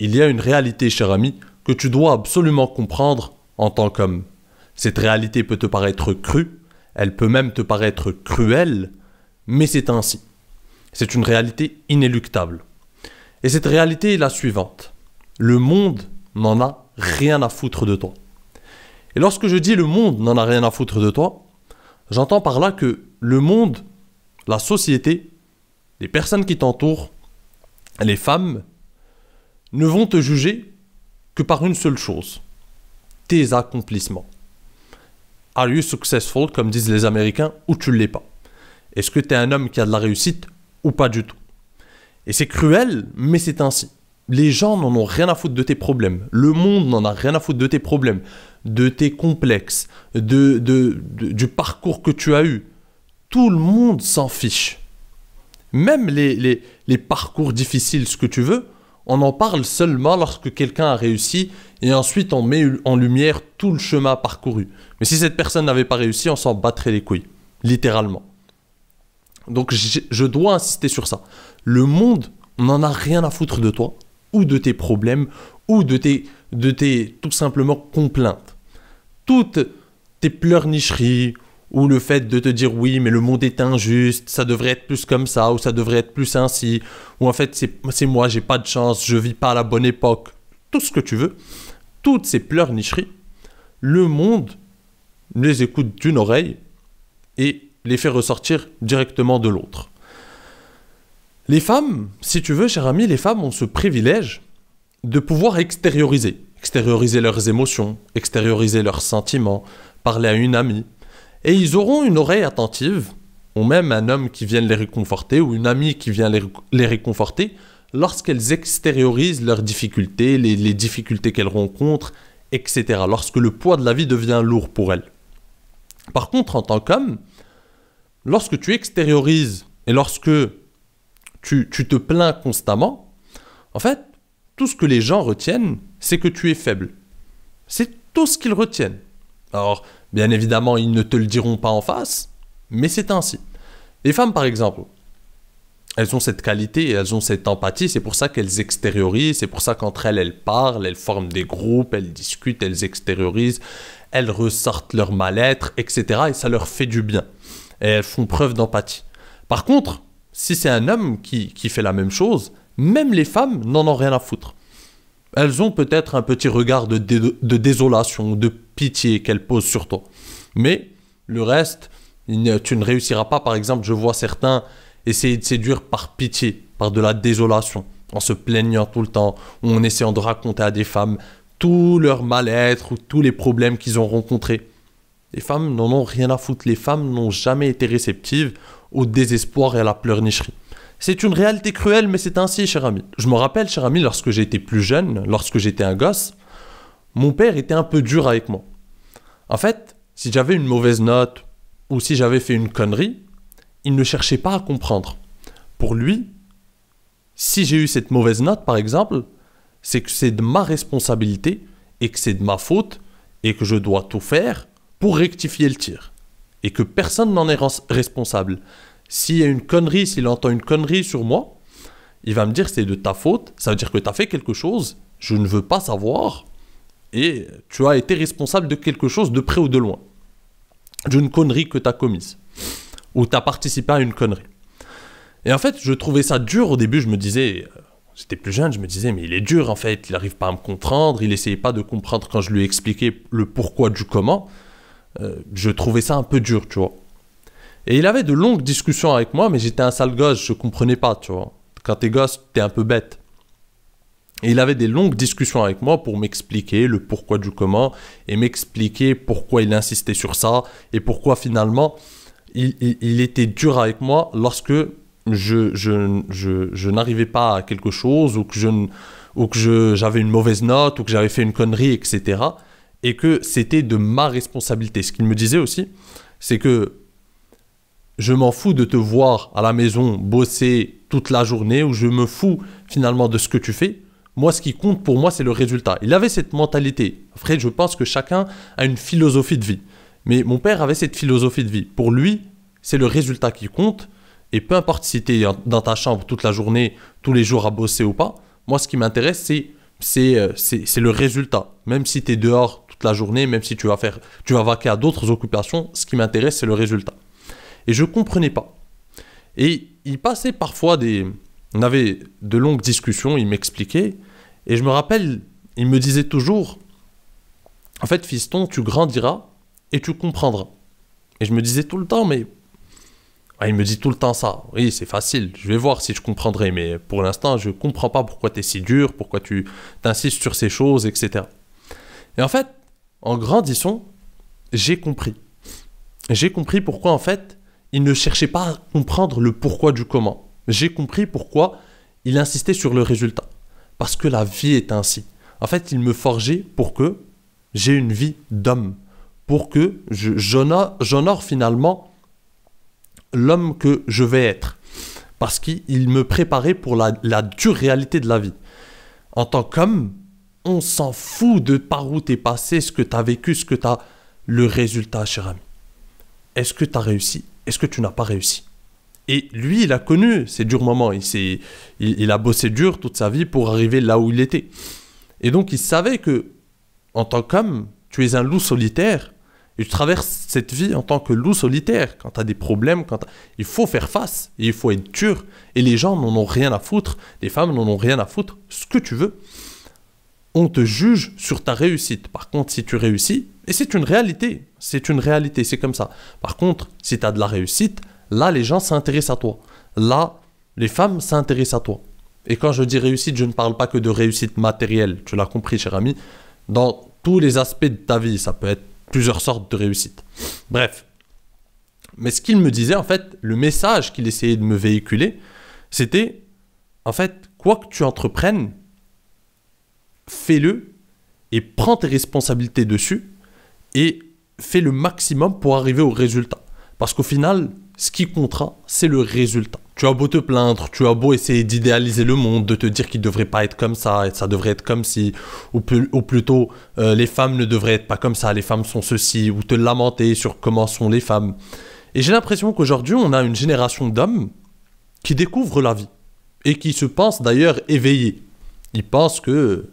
il y a une réalité, cher ami, que tu dois absolument comprendre en tant qu'homme. Cette réalité peut te paraître crue, elle peut même te paraître cruelle, mais c'est ainsi. C'est une réalité inéluctable. Et cette réalité est la suivante. Le monde n'en a rien à foutre de toi. Et lorsque je dis le monde n'en a rien à foutre de toi, j'entends par là que le monde, la société, les personnes qui t'entourent, les femmes, ne vont te juger que par une seule chose, tes accomplissements. Are you successful, comme disent les Américains, ou tu ne l'es pas Est-ce que tu es un homme qui a de la réussite ou pas du tout Et c'est cruel, mais c'est ainsi. Les gens n'en ont rien à foutre de tes problèmes. Le monde n'en a rien à foutre de tes problèmes, de tes complexes, de, du parcours que tu as eu. Tout le monde s'en fiche. Même les, les parcours difficiles, ce que tu veux, on en parle seulement lorsque quelqu'un a réussi et ensuite on met en lumière tout le chemin parcouru. Mais si cette personne n'avait pas réussi, on s'en battrait les couilles, littéralement. Donc je dois insister sur ça. Le monde n'en a rien à foutre de toi ou de tes problèmes ou de tes, de tes tout simplement complaintes. Toutes tes pleurnicheries ou le fait de te dire oui, mais le monde est injuste, ça devrait être plus comme ça, ou ça devrait être plus ainsi, ou en fait c'est moi, j'ai pas de chance, je vis pas à la bonne époque, tout ce que tu veux, toutes ces pleurnicheries, le monde les écoute d'une oreille et les fait ressortir directement de l'autre. Les femmes, si tu veux, cher ami, les femmes ont ce privilège de pouvoir extérioriser, extérioriser leurs émotions, extérioriser leurs sentiments, parler à une amie, et ils auront une oreille attentive, ou même un homme qui vient les réconforter, ou une amie qui vient les, réconforter, lorsqu'elles extériorisent leurs difficultés, les, difficultés qu'elles rencontrent, etc., lorsque le poids de la vie devient lourd pour elles. Par contre, en tant qu'homme, lorsque tu extériorises et lorsque tu te plains constamment, en fait, tout ce que les gens retiennent, c'est que tu es faible. C'est tout ce qu'ils retiennent. Alors, bien évidemment, ils ne te le diront pas en face, mais c'est ainsi. Les femmes, par exemple, elles ont cette qualité, elles ont cette empathie, c'est pour ça qu'elles extériorisent, c'est pour ça qu'entre elles, elles parlent, elles forment des groupes, elles discutent, elles extériorisent, elles ressortent leur mal-être, etc. Et ça leur fait du bien. Et elles font preuve d'empathie. Par contre, si c'est un homme qui, fait la même chose, même les femmes n'en ont rien à foutre. Elles ont peut-être un petit regard de, de désolation, de pitié qu'elle pose sur toi. Mais le reste, tu ne réussiras pas. Par exemple, je vois certains essayer de séduire par pitié, par de la désolation, en se plaignant tout le temps, ou en essayant de raconter à des femmes tout leur mal-être ou tous les problèmes qu'ils ont rencontrés. Les femmes n'en ont rien à foutre. Les femmes n'ont jamais été réceptives au désespoir et à la pleurnicherie. C'est une réalité cruelle, mais c'est ainsi, cher ami. Je me rappelle, cher ami, lorsque j'étais plus jeune, lorsque j'étais un gosse, mon père était un peu dur avec moi. En fait, si j'avais une mauvaise note ou si j'avais fait une connerie, il ne cherchait pas à comprendre. Pour lui, si j'ai eu cette mauvaise note, par exemple, c'est que c'est de ma responsabilité et que c'est de ma faute et que je dois tout faire pour rectifier le tir. Et que personne n'en est responsable. S'il y a une connerie, s'il entend une connerie sur moi, il va me dire c'est de ta faute, ça veut dire que tu as fait quelque chose, je ne veux pas savoir, et tu as été responsable de quelque chose de près ou de loin, d'une connerie que tu as commise, ou tu as participé à une connerie. Et en fait, je trouvais ça dur au début, je me disais, euh, j'étais plus jeune, je me disais, mais il est dur en fait, il n'arrive pas à me comprendre, il essayait pas de comprendre quand je lui expliquais le pourquoi du comment. Euh, je trouvais ça un peu dur, tu vois. Et il avait de longues discussions avec moi, mais j'étais un sale gosse, je comprenais pas, tu vois. Quand t'es gosse, t'es un peu bête. Et il avait des longues discussions avec moi pour m'expliquer le pourquoi du comment et m'expliquer pourquoi il insistait sur ça et pourquoi finalement il, était dur avec moi lorsque je, je, je, n'arrivais pas à quelque chose ou que je ou que j'avais une mauvaise note ou que j'avais fait une connerie, etc. Et que c'était de ma responsabilité. Ce qu'il me disait aussi, c'est que je m'en fous de te voir à la maison bosser toute la journée ou je me fous finalement de ce que tu fais moi, ce qui compte pour moi, c'est le résultat. Il avait cette mentalité. Fred, je pense que chacun a une philosophie de vie. Mais mon père avait cette philosophie de vie. Pour lui, c'est le résultat qui compte. Et peu importe si tu es dans ta chambre toute la journée, tous les jours à bosser ou pas, moi, ce qui m'intéresse, c'est c'est euh, le résultat. Même si tu es dehors toute la journée, même si tu vas, faire, tu vas vaquer à d'autres occupations, ce qui m'intéresse, c'est le résultat. Et je ne comprenais pas. Et il passait parfois des, on avait de longues discussions, il m'expliquait, et je me rappelle, il me disait toujours, en fait, fiston, tu grandiras et tu comprendras. Et je me disais tout le temps, mais ah, il me dit tout le temps ça. Oui, c'est facile. Je vais voir si je comprendrai. Mais pour l'instant, je ne comprends pas pourquoi tu es si dur, pourquoi tu t'insistes sur ces choses, etc. Et en fait, en grandissant, j'ai compris. J'ai compris pourquoi, en fait, il ne cherchait pas à comprendre le pourquoi du comment. J'ai compris pourquoi il insistait sur le résultat. Parce que la vie est ainsi. En fait, il me forgeait pour que j'ai une vie d'homme. Pour que j'honore finalement l'homme que je vais être. Parce qu'il me préparait pour la, dure réalité de la vie. En tant qu'homme, on s'en fout de par où t'es passé, ce que t'as vécu, ce que t'as... Le résultat, cher ami. Est-ce que t'as réussi Est-ce que tu n'as pas réussi et lui, il a connu ces durs moments. Il, s'est, il, a bossé dur toute sa vie pour arriver là où il était. Et donc, il savait que, en tant qu'homme, tu es un loup solitaire. Et tu traverses cette vie en tant que loup solitaire. Quand tu as des problèmes, quand il faut faire face. Et il faut être dur. Et les gens n'en ont rien à foutre. Les femmes n'en ont rien à foutre. Ce que tu veux. On te juge sur ta réussite. Par contre, si tu réussis, et c'est une réalité. C'est une réalité, c'est comme ça. Par contre, si tu as de la réussite, Là, les gens s'intéressent à toi. Là, les femmes s'intéressent à toi. Et quand je dis réussite, je ne parle pas que de réussite matérielle. Tu l'as compris, cher ami. Dans tous les aspects de ta vie, ça peut être plusieurs sortes de réussite. Bref. Mais ce qu'il me disait, en fait, le message qu'il essayait de me véhiculer, c'était, en fait, quoi que tu entreprennes, fais-le et prends tes responsabilités dessus et fais le maximum pour arriver au résultat. Parce qu'au final, ce qui comptera, c'est le résultat. Tu as beau te plaindre, tu as beau essayer d'idéaliser le monde, de te dire qu'il ne devrait pas être comme ça, et ça devrait être comme si, ou, plutôt euh, les femmes ne devraient pas être comme ça, les femmes sont ceci, ou te lamenter sur comment sont les femmes. Et j'ai l'impression qu'aujourd'hui, on a une génération d'hommes qui découvrent la vie, et qui se pensent d'ailleurs éveillés. Ils pensent que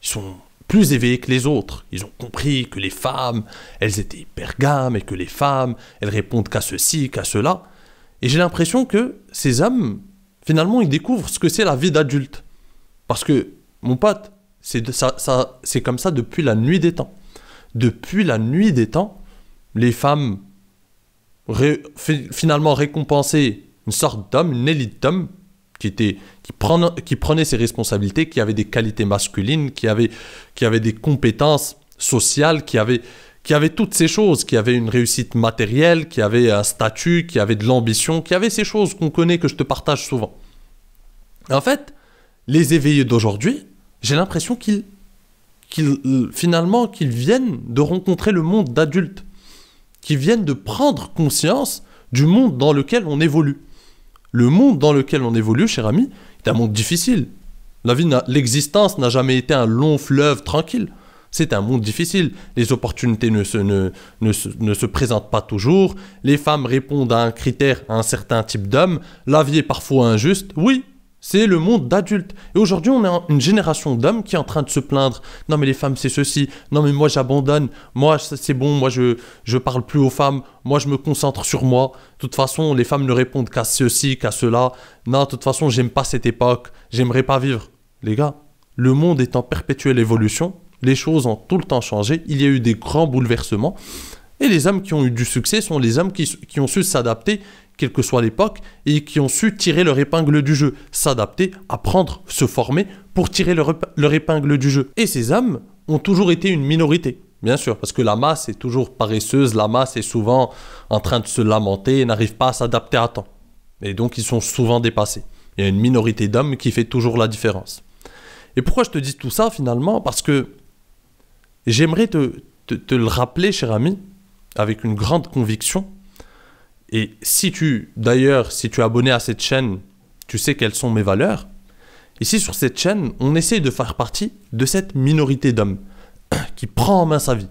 sont plus éveillés que les autres. Ils ont compris que les femmes, elles étaient gammes, et que les femmes, elles répondent qu'à ceci, qu'à cela. Et j'ai l'impression que ces hommes, finalement, ils découvrent ce que c'est la vie d'adulte. Parce que, mon pote, c'est ça, ça, comme ça depuis la nuit des temps. Depuis la nuit des temps, les femmes, finalement récompensées, une sorte d'homme, une élite d'hommes, qui, était, qui, prenait, qui prenait ses responsabilités, qui avait des qualités masculines, qui avait, qui avait des compétences sociales, qui avait, qui avait toutes ces choses, qui avait une réussite matérielle, qui avait un statut, qui avait de l'ambition, qui avait ces choses qu'on connaît, que je te partage souvent. En fait, les éveillés d'aujourd'hui, j'ai l'impression qu'ils, qu'ils finalement, qu'ils viennent de rencontrer le monde d'adultes, qu'ils viennent de prendre conscience du monde dans lequel on évolue. Le monde dans lequel on évolue, cher ami, est un monde difficile. La vie, l'existence n'a jamais été un long fleuve tranquille. C'est un monde difficile. Les opportunités ne se, ne se, présentent pas toujours. Les femmes répondent à un critère, à un certain type d'homme. La vie est parfois injuste. Oui, c'est le monde d'adultes. Et aujourd'hui, on a une génération d'hommes qui est en train de se plaindre. Non, mais les femmes, c'est ceci. Non, mais moi, j'abandonne. Moi, c'est bon. Moi, je je parle plus aux femmes. Moi, je me concentre sur moi. De toute façon, les femmes ne répondent qu'à ceci, qu'à cela. Non, de toute façon, j'aime pas cette époque. J'aimerais pas vivre. Les gars, le monde est en perpétuelle évolution. Les choses ont tout le temps changé. Il y a eu des grands bouleversements. Et les hommes qui ont eu du succès sont les hommes qui, qui ont su s'adapter quelle que soit l'époque, et qui ont su tirer leur épingle du jeu, s'adapter, apprendre, se former pour tirer leur, épingle du jeu. Et ces hommes ont toujours été une minorité. Bien sûr, parce que la masse est toujours paresseuse, la masse est souvent en train de se lamenter et n'arrive pas à s'adapter à temps. Et donc ils sont souvent dépassés. Il y a une minorité d'hommes qui fait toujours la différence. Et pourquoi je te dis tout ça finalement Parce que j'aimerais te, te, le rappeler, cher ami, avec une grande conviction, et si tu, d'ailleurs, si tu es abonné à cette chaîne, tu sais quelles sont mes valeurs. Ici, sur cette chaîne, on essaie de faire partie de cette minorité d'hommes qui prend en main sa vie,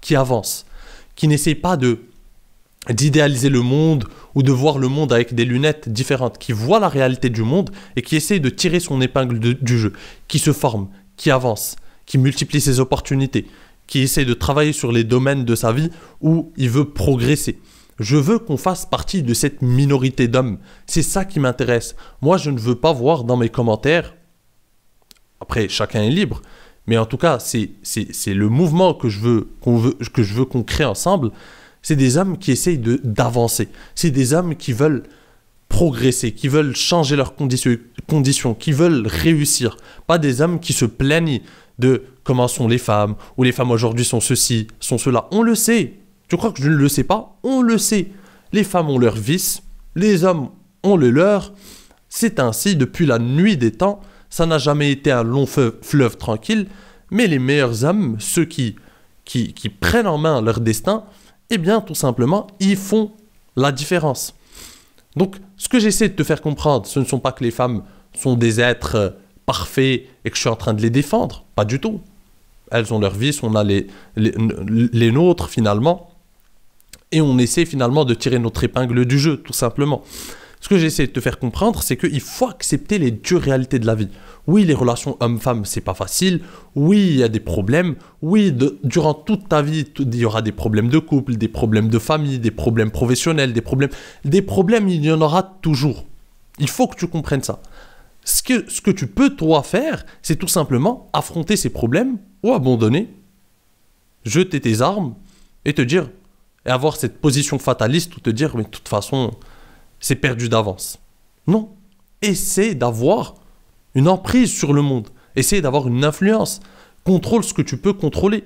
qui avance, qui n'essaie pas de d'idéaliser le monde ou de voir le monde avec des lunettes différentes, qui voit la réalité du monde et qui essaie de tirer son épingle du jeu, qui se forme, qui avance, qui multiplie ses opportunités, qui essaie de travailler sur les domaines de sa vie où il veut progresser. Je veux qu'on fasse partie de cette minorité d'hommes. C'est ça qui m'intéresse. Moi, je ne veux pas voir dans mes commentaires. Après, chacun est libre. Mais en tout cas, c'est le mouvement que je veux qu'on que je veux qu'on crée ensemble. C'est des hommes qui essayent d'avancer. C'est des hommes qui veulent progresser, qui veulent changer leurs condition, conditions, qui veulent réussir. Pas des hommes qui se plaignent de comment sont les femmes, ou les femmes aujourd'hui sont ceci, sont cela. On le sait, je crois que je ne le sais pas On le sait. Les femmes ont leurs vices, les hommes ont le leur. C'est ainsi depuis la nuit des temps. Ça n'a jamais été un long fleuve tranquille, mais les meilleurs hommes, ceux qui, qui, prennent en main leur destin, eh bien, tout simplement, ils font la différence. Donc, ce que j'essaie de te faire comprendre, ce ne sont pas que les femmes sont des êtres euh, parfaits et que je suis en train de les défendre. Pas du tout. Elles ont leurs vices. on a les, les nôtres finalement et on essaie finalement de tirer notre épingle du jeu, tout simplement. Ce que j'essaie de te faire comprendre, c'est qu'il faut accepter les deux réalités de la vie. Oui, les relations homme-femme, c'est pas facile. Oui, il y a des problèmes. Oui, durant toute ta vie, il y aura des problèmes de couple, des problèmes de famille, des problèmes professionnels, des problèmes. Des problèmes, il y en aura toujours. Il faut que tu comprennes ça. Ce que, ce que tu peux, toi, faire, c'est tout simplement affronter ces problèmes ou abandonner, jeter tes armes et te dire et avoir cette position fataliste ou te dire, mais de toute façon, c'est perdu d'avance. Non. Essaie d'avoir une emprise sur le monde. Essaie d'avoir une influence. Contrôle ce que tu peux contrôler.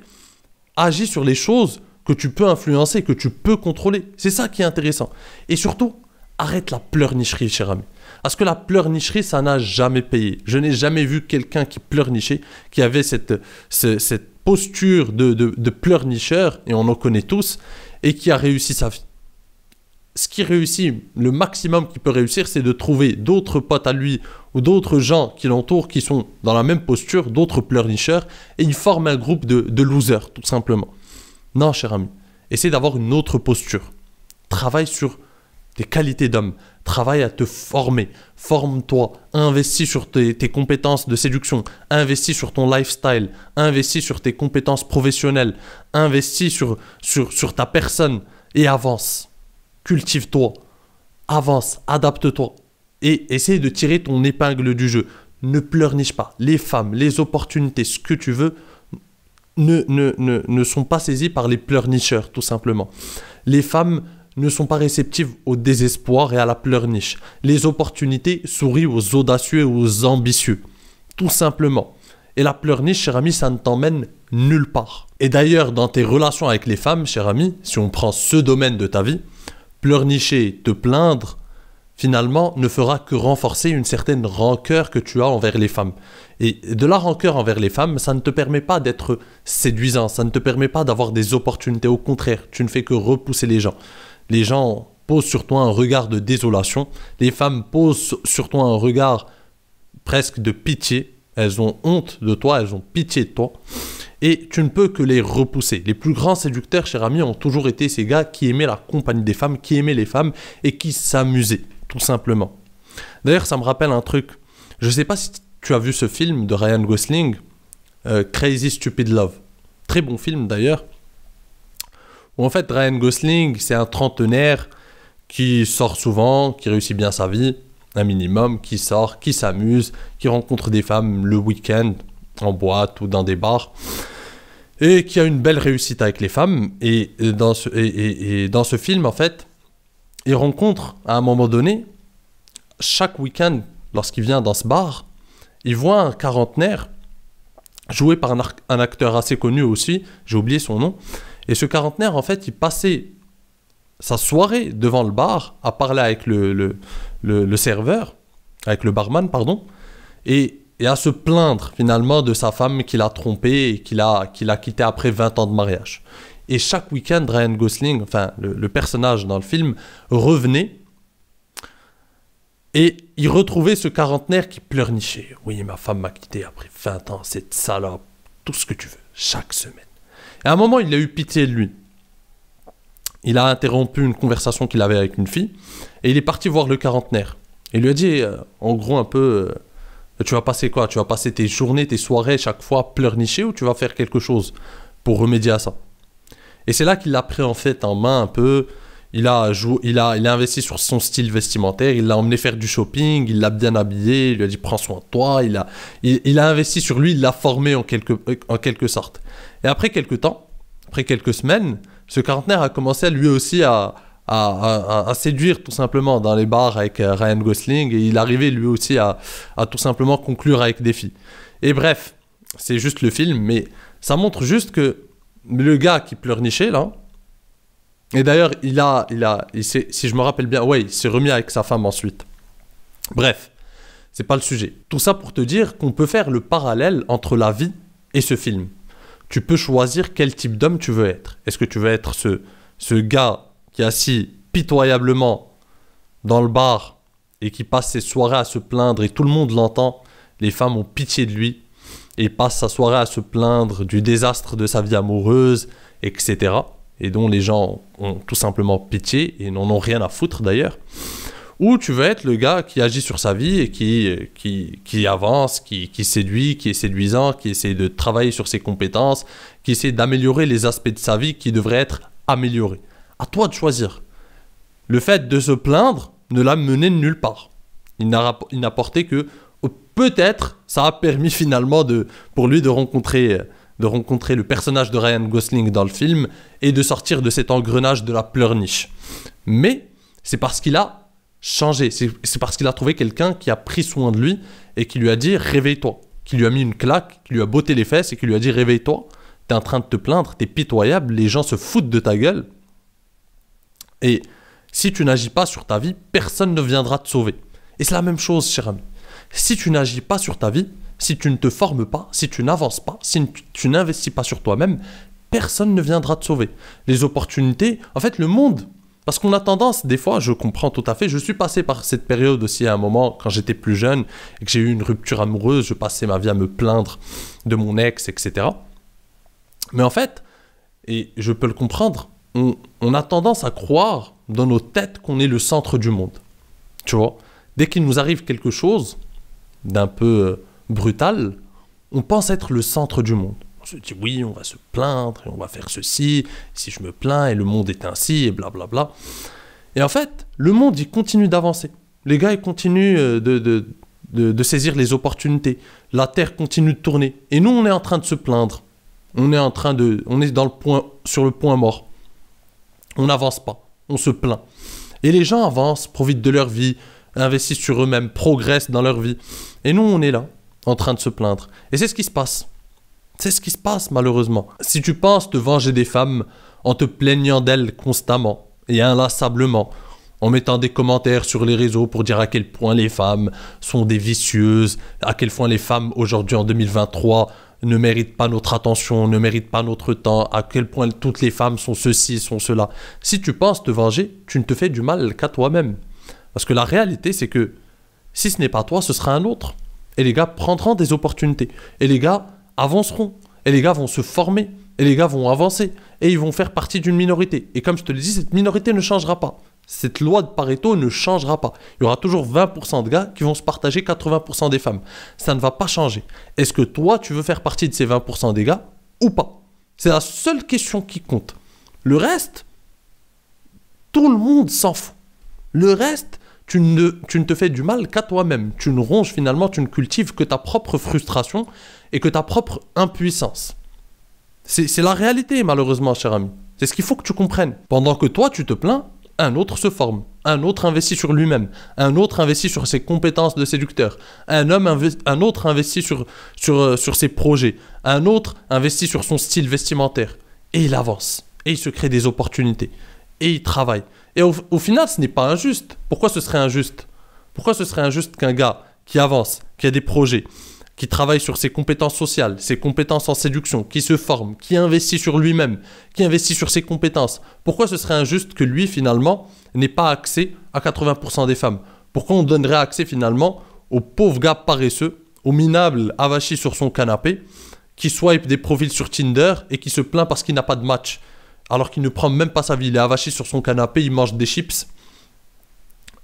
Agis sur les choses que tu peux influencer, que tu peux contrôler. C'est ça qui est intéressant. Et surtout, arrête la pleurnicherie, cher ami. Parce que la pleurnicherie, ça n'a jamais payé. Je n'ai jamais vu quelqu'un qui pleurnichait, qui avait cette, cette posture de, de, de pleurnicheur, et on en connaît tous, et qui a réussi sa vie. Ce qui réussit, le maximum qu'il peut réussir, c'est de trouver d'autres potes à lui ou d'autres gens qui l'entourent qui sont dans la même posture, d'autres pleurnicheurs, et il forme un groupe de, de losers, tout simplement. Non, cher ami, essaie d'avoir une autre posture. Travaille sur tes qualités d'homme, travaille à te former. Forme-toi, investis sur tes, compétences de séduction, investis sur ton lifestyle, investis sur tes compétences professionnelles, investis sur, sur, sur ta personne et avance. Cultive-toi, avance, adapte-toi et essaye de tirer ton épingle du jeu. Ne pleurniche pas. Les femmes, les opportunités, ce que tu veux, ne, ne, ne, ne sont pas saisies par les pleurnicheurs, tout simplement. Les femmes ne sont pas réceptives au désespoir et à la pleurniche. Les opportunités sourient aux audacieux et aux ambitieux. Tout simplement. Et la pleurniche, cher ami, ça ne t'emmène nulle part. Et d'ailleurs, dans tes relations avec les femmes, cher ami, si on prend ce domaine de ta vie, pleurnicher, te plaindre, finalement, ne fera que renforcer une certaine rancœur que tu as envers les femmes. Et de la rancœur envers les femmes, ça ne te permet pas d'être séduisant, ça ne te permet pas d'avoir des opportunités. Au contraire, tu ne fais que repousser les gens. Les gens posent sur toi un regard de désolation. Les femmes posent sur toi un regard presque de pitié. Elles ont honte de toi, elles ont pitié de toi. Et tu ne peux que les repousser. Les plus grands séducteurs, cher ami, ont toujours été ces gars qui aimaient la compagnie des femmes, qui aimaient les femmes et qui s'amusaient, tout simplement. D'ailleurs, ça me rappelle un truc. Je ne sais pas si tu as vu ce film de Ryan Gosling, euh, Crazy Stupid Love. Très bon film d'ailleurs en fait, Ryan Gosling, c'est un trentenaire qui sort souvent, qui réussit bien sa vie, un minimum, qui sort, qui s'amuse, qui rencontre des femmes le week-end, en boîte ou dans des bars, et qui a une belle réussite avec les femmes. Et euh, dans ce, film, en fait, il rencontre à un moment donné, chaque week-end, lorsqu'il vient dans ce bar, il voit un quarantenaire joué par un acteur assez connu aussi, j'ai oublié son nom, et ce quarantenaire, en fait, il passait sa soirée devant le bar à parler avec le, serveur, avec le barman, pardon, et, à se plaindre finalement de sa femme qu'il a trompée et qu'il a, qu'il quitté après 20 ans de mariage. Et chaque week-end, Ryan Gosling, enfin le, personnage dans le film, revenait et il retrouvait ce quarantenaire qui pleurnichait. Oui, ma femme m'a quitté après 20 ans, cette salope, tout ce que tu veux, chaque semaine à un moment, il a eu pitié de lui. Il a interrompu une conversation qu'il avait avec une fille et il est parti voir le quarantenaire. Il lui a dit, euh, en gros, un peu, euh, tu vas passer quoi Tu vas passer tes journées, tes soirées chaque fois pleurnicher ou tu vas faire quelque chose pour remédier à ça Et c'est là qu'il a pris en fait en main un peu il a, joué, il, a, il a investi sur son style vestimentaire, il l'a emmené faire du shopping, il l'a bien habillé, il lui a dit prends soin de toi, il a, il, a investi sur lui, il l'a formé en quelque, en quelque sorte. Et après quelques temps, après quelques semaines, ce quarantenaire a commencé lui aussi à, séduire tout simplement dans les bars avec euh, Ryan Gosling et il arrivait lui aussi à, à tout simplement conclure avec des filles. Et bref, c'est juste le film, mais ça montre juste que le gars qui pleurnichait là, et d'ailleurs, il a, il a, il si je me rappelle bien, ouais, il s'est remis avec sa femme ensuite. Bref, c'est pas le sujet. Tout ça pour te dire qu'on peut faire le parallèle entre la vie et ce film. Tu peux choisir quel type d'homme tu veux être. Est-ce que tu veux être ce, ce gars qui est assis pitoyablement dans le bar et qui passe ses soirées à se plaindre et tout le monde l'entend, les femmes ont pitié de lui et passe sa soirée à se plaindre du désastre de sa vie amoureuse, etc et dont les gens ont tout simplement pitié et n'en ont rien à foutre d'ailleurs. Ou tu veux être le gars qui agit sur sa vie et qui, qui, avance, qui, qui séduit, qui est séduisant, qui essaie de travailler sur ses compétences, qui essaie d'améliorer les aspects de sa vie qui devraient être améliorés. À toi de choisir. Le fait de se plaindre ne l'a mené nulle part. Il n'a porté que peut-être ça a permis finalement de, pour lui de rencontrer de rencontrer le personnage de Ryan Gosling dans le film et de sortir de cet engrenage de la pleurniche. Mais c'est parce qu'il a changé, c'est parce qu'il a trouvé quelqu'un qui a pris soin de lui et qui lui a dit réveille-toi, qui lui a mis une claque, qui lui a botté les fesses et qui lui a dit réveille-toi, t'es en train de te plaindre, t'es pitoyable, les gens se foutent de ta gueule. Et si tu n'agis pas sur ta vie, personne ne viendra te sauver. Et c'est la même chose, cher ami. Si tu n'agis pas sur ta vie, si tu ne te formes pas, si tu n'avances pas, si tu n'investis pas sur toi-même, personne ne viendra te sauver. Les opportunités, en fait, le monde. Parce qu'on a tendance, des fois, je comprends tout à fait, je suis passé par cette période aussi à un moment, quand j'étais plus jeune, et que j'ai eu une rupture amoureuse, je passais ma vie à me plaindre de mon ex, etc. Mais en fait, et je peux le comprendre, on, a tendance à croire dans nos têtes qu'on est le centre du monde. Tu vois Dès qu'il nous arrive quelque chose d'un peu euh, brutal, on pense être le centre du monde. On se dit oui, on va se plaindre, on va faire ceci, si je me plains, et le monde est ainsi, et blablabla. Bla Et en fait, le monde, il continue d'avancer. Les gars, ils continuent euh, de, saisir les opportunités. La Terre continue de tourner. Et nous, on est en train de se plaindre. On est en train de... On est dans le point, sur le point mort. On n'avance pas. On se plaint. Et les gens avancent, profitent de leur vie, investissent sur eux-mêmes, progressent dans leur vie. Et nous, on est là en train de se plaindre. Et c'est ce qui se passe. C'est ce qui se passe malheureusement. Si tu penses te venger des femmes en te plaignant d'elles constamment et inlassablement, en mettant des commentaires sur les réseaux pour dire à quel point les femmes sont des vicieuses, à quel point les femmes aujourd'hui en 2023 ne méritent pas notre attention, ne méritent pas notre temps, à quel point toutes les femmes sont ceci, sont cela. Si tu penses te venger, tu ne te fais du mal qu'à toi-même. Parce que la réalité, c'est que si ce n'est pas toi, ce sera un autre. Et les gars prendront des opportunités. Et les gars avanceront. Et les gars vont se former. Et les gars vont avancer. Et ils vont faire partie d'une minorité. Et comme je te le dis, cette minorité ne changera pas. Cette loi de Pareto ne changera pas. Il y aura toujours 20% de gars qui vont se partager 80% des femmes. Ça ne va pas changer. Est-ce que toi, tu veux faire partie de ces 20% des gars ou pas C'est la seule question qui compte. Le reste, tout le monde s'en fout. Le reste, tu ne, te fais du mal qu'à toi-même. Tu ne ronges finalement, tu ne cultives que ta propre frustration et que ta propre impuissance. C'est la réalité, malheureusement, cher ami. C'est ce qu'il faut que tu comprennes. Pendant que toi, tu te plains, un autre se forme, un autre investit sur lui-même, un autre investit sur ses compétences de séducteur, un, homme un autre investit sur, euh, sur ses projets, un autre investit sur son style vestimentaire. Et il avance, et il se crée des opportunités et il travaille. Et au, final, ce n'est pas injuste. Pourquoi ce serait injuste Pourquoi ce serait injuste qu'un gars qui avance, qui a des projets, qui travaille sur ses compétences sociales, ses compétences en séduction, qui se forme, qui investit sur lui-même, qui investit sur ses compétences, pourquoi ce serait injuste que lui, finalement, n'ait pas accès à 80% des femmes Pourquoi on donnerait accès, finalement, au pauvre gars paresseux, au minable avachi sur son canapé, qui swipe des profils sur Tinder et qui se plaint parce qu'il n'a pas de match alors qu'il ne prend même pas sa vie. Il est avaché sur son canapé, il mange des chips.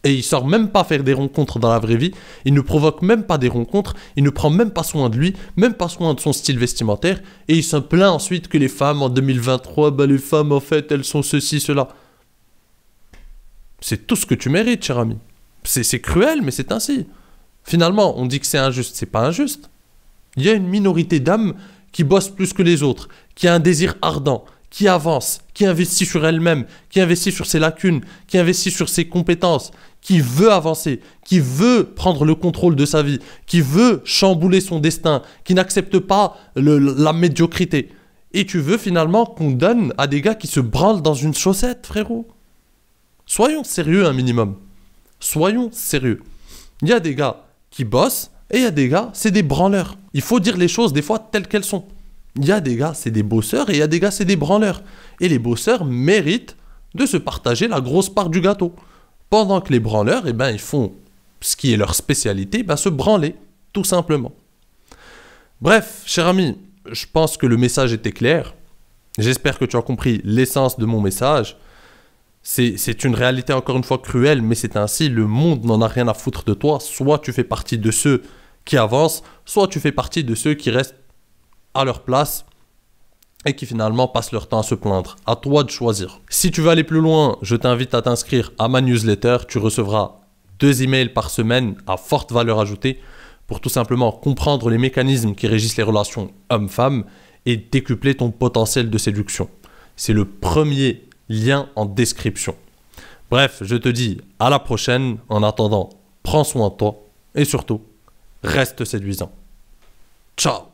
Et il sort même pas faire des rencontres dans la vraie vie, il ne provoque même pas des rencontres, il ne prend même pas soin de lui, même pas soin de son style vestimentaire, et il se plaint ensuite que les femmes en 2023, bah les femmes en fait elles sont ceci, cela. C'est tout ce que tu mérites, cher ami. C'est cruel, mais c'est ainsi. Finalement, on dit que c'est injuste, c'est pas injuste. Il y a une minorité d'âmes qui bossent plus que les autres, qui a un désir ardent, qui avance, qui investit sur elle-même, qui investit sur ses lacunes, qui investit sur ses compétences, qui veut avancer, qui veut prendre le contrôle de sa vie, qui veut chambouler son destin, qui n'accepte pas la médiocrité. Et tu veux finalement qu'on donne à des gars qui se branlent dans une chaussette, frérot. Soyons sérieux un minimum. Soyons sérieux. Il y a des gars qui bossent et il y a des gars, c'est des branleurs. Il faut dire les choses des fois telles qu'elles sont. Il y a des gars, c'est des bosseurs, et il y a des gars, c'est des branleurs. Et les bosseurs méritent de se partager la grosse part du gâteau. Pendant que les branleurs, eh ben, ils font ce qui est leur spécialité, bah, se branler, tout simplement. Bref, cher ami, je pense que le message était clair. J'espère que tu as compris l'essence de mon message. C'est une réalité encore une fois cruelle, mais c'est ainsi. Le monde n'en a rien à foutre de toi. Soit tu fais partie de ceux qui avancent, soit tu fais partie de ceux qui restent à leur place et qui finalement passent leur temps à se plaindre. À toi de choisir. Si tu veux aller plus loin, je t'invite à t'inscrire à ma newsletter. Tu recevras deux emails par semaine à forte valeur ajoutée pour tout simplement comprendre les mécanismes qui régissent les relations homme-femme et décupler ton potentiel de séduction. C'est le premier lien en description. Bref, je te dis à la prochaine. En attendant, prends soin de toi et surtout, reste séduisant. Ciao